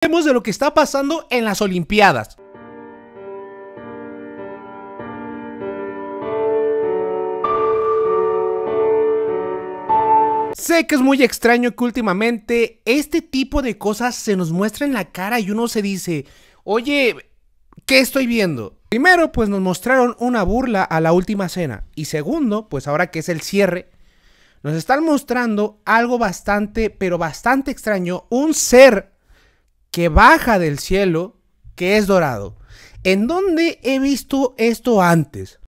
de lo que está pasando en las Olimpiadas. Sé que es muy extraño que últimamente este tipo de cosas se nos muestra en la cara y uno se dice, oye, ¿qué estoy viendo? Primero, pues nos mostraron una burla a la última cena. Y segundo, pues ahora que es el cierre, nos están mostrando algo bastante, pero bastante extraño. Un ser que baja del cielo, que es dorado. ¿En dónde he visto esto antes?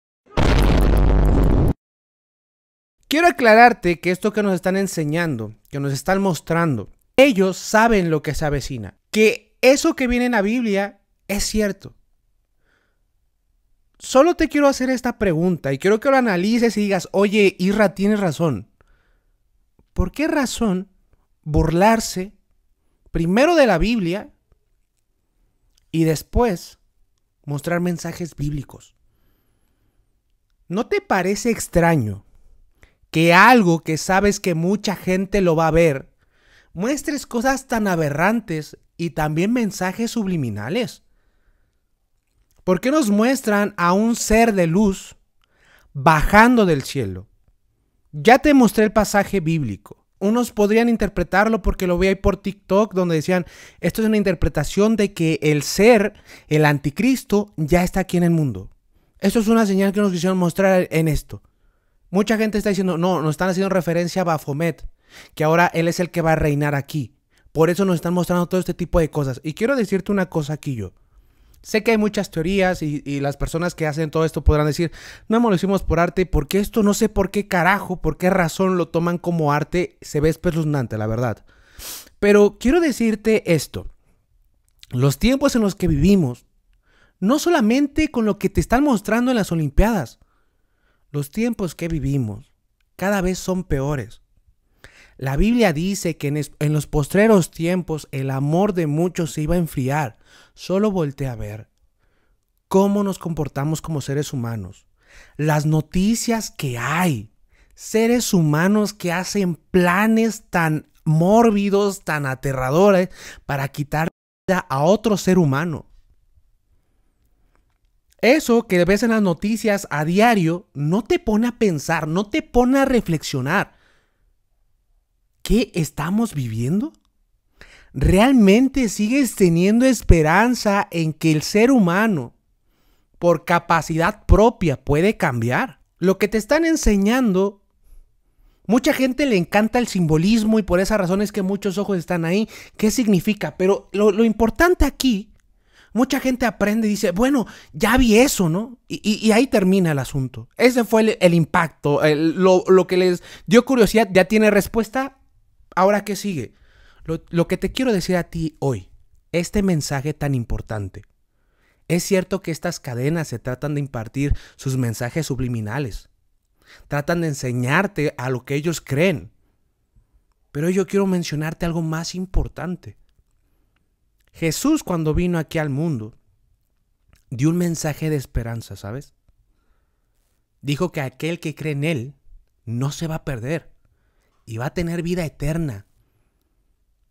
Quiero aclararte que esto que nos están enseñando, que nos están mostrando, ellos saben lo que se avecina, que eso que viene en la Biblia es cierto. Solo te quiero hacer esta pregunta y quiero que lo analices y digas, oye, Irra, tienes razón. ¿Por qué razón burlarse primero de la Biblia y después mostrar mensajes bíblicos. ¿No te parece extraño que algo que sabes que mucha gente lo va a ver, muestres cosas tan aberrantes y también mensajes subliminales? ¿Por qué nos muestran a un ser de luz bajando del cielo? Ya te mostré el pasaje bíblico unos podrían interpretarlo porque lo vi ahí por TikTok donde decían, esto es una interpretación de que el ser, el anticristo, ya está aquí en el mundo. Esto es una señal que nos quisieron mostrar en esto. Mucha gente está diciendo, no, nos están haciendo referencia a Baphomet, que ahora él es el que va a reinar aquí. Por eso nos están mostrando todo este tipo de cosas. Y quiero decirte una cosa aquí yo. Sé que hay muchas teorías y, las personas que hacen todo esto podrán decir, no me lo hicimos por arte, porque esto no sé por qué carajo, por qué razón lo toman como arte, se ve espeluznante, la verdad. Pero quiero decirte esto, los tiempos en los que vivimos, no solamente con lo que te están mostrando en las Olimpiadas, los tiempos que vivimos cada vez son peores. La Biblia dice que en, los postreros tiempos el amor de muchos se iba a enfriar. Solo voltea a ver cómo nos comportamos como seres humanos. Las noticias que hay. Seres humanos que hacen planes tan mórbidos, tan aterradores, para quitar vida a otro ser humano. Eso que ves en las noticias a diario no te pone a pensar, no te pone a reflexionar qué estamos viviendo? ¿Realmente sigues teniendo esperanza en que el ser humano, por capacidad propia, puede cambiar? Lo que te están enseñando, mucha gente le encanta el simbolismo y por esa razón es que muchos ojos están ahí. ¿Qué significa? Pero lo, importante aquí, mucha gente aprende y dice, bueno, ya vi eso, ¿no? Y, ahí termina el asunto. Ese fue el, impacto, lo que les dio curiosidad ya tiene respuesta Ahora, ¿qué sigue? Lo, lo que te quiero decir a ti hoy, este mensaje tan importante. Es cierto que estas cadenas se tratan de impartir sus mensajes subliminales. Tratan de enseñarte a lo que ellos creen. Pero yo quiero mencionarte algo más importante. Jesús cuando vino aquí al mundo, dio un mensaje de esperanza, ¿sabes? Dijo que aquel que cree en Él no se va a perder, y va a tener vida eterna.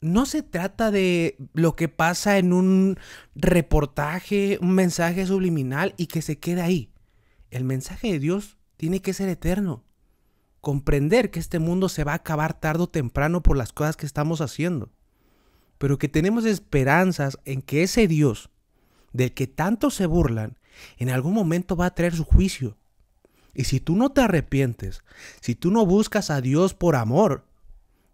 No se trata de lo que pasa en un reportaje, un mensaje subliminal y que se queda ahí. El mensaje de Dios tiene que ser eterno. Comprender que este mundo se va a acabar tarde o temprano por las cosas que estamos haciendo. Pero que tenemos esperanzas en que ese Dios del que tanto se burlan, en algún momento va a traer su juicio y si tú no te arrepientes, si tú no buscas a Dios por amor,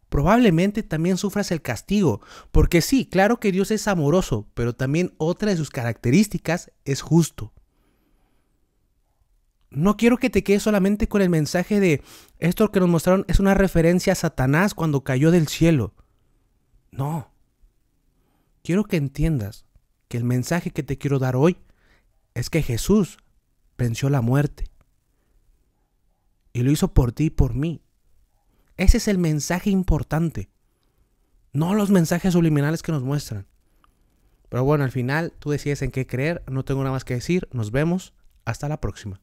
probablemente también sufras el castigo. Porque sí, claro que Dios es amoroso, pero también otra de sus características es justo. No quiero que te quedes solamente con el mensaje de esto que nos mostraron es una referencia a Satanás cuando cayó del cielo. No. Quiero que entiendas que el mensaje que te quiero dar hoy es que Jesús venció la muerte. Y lo hizo por ti y por mí. Ese es el mensaje importante. No los mensajes subliminales que nos muestran. Pero bueno, al final tú decides en qué creer. No tengo nada más que decir. Nos vemos. Hasta la próxima.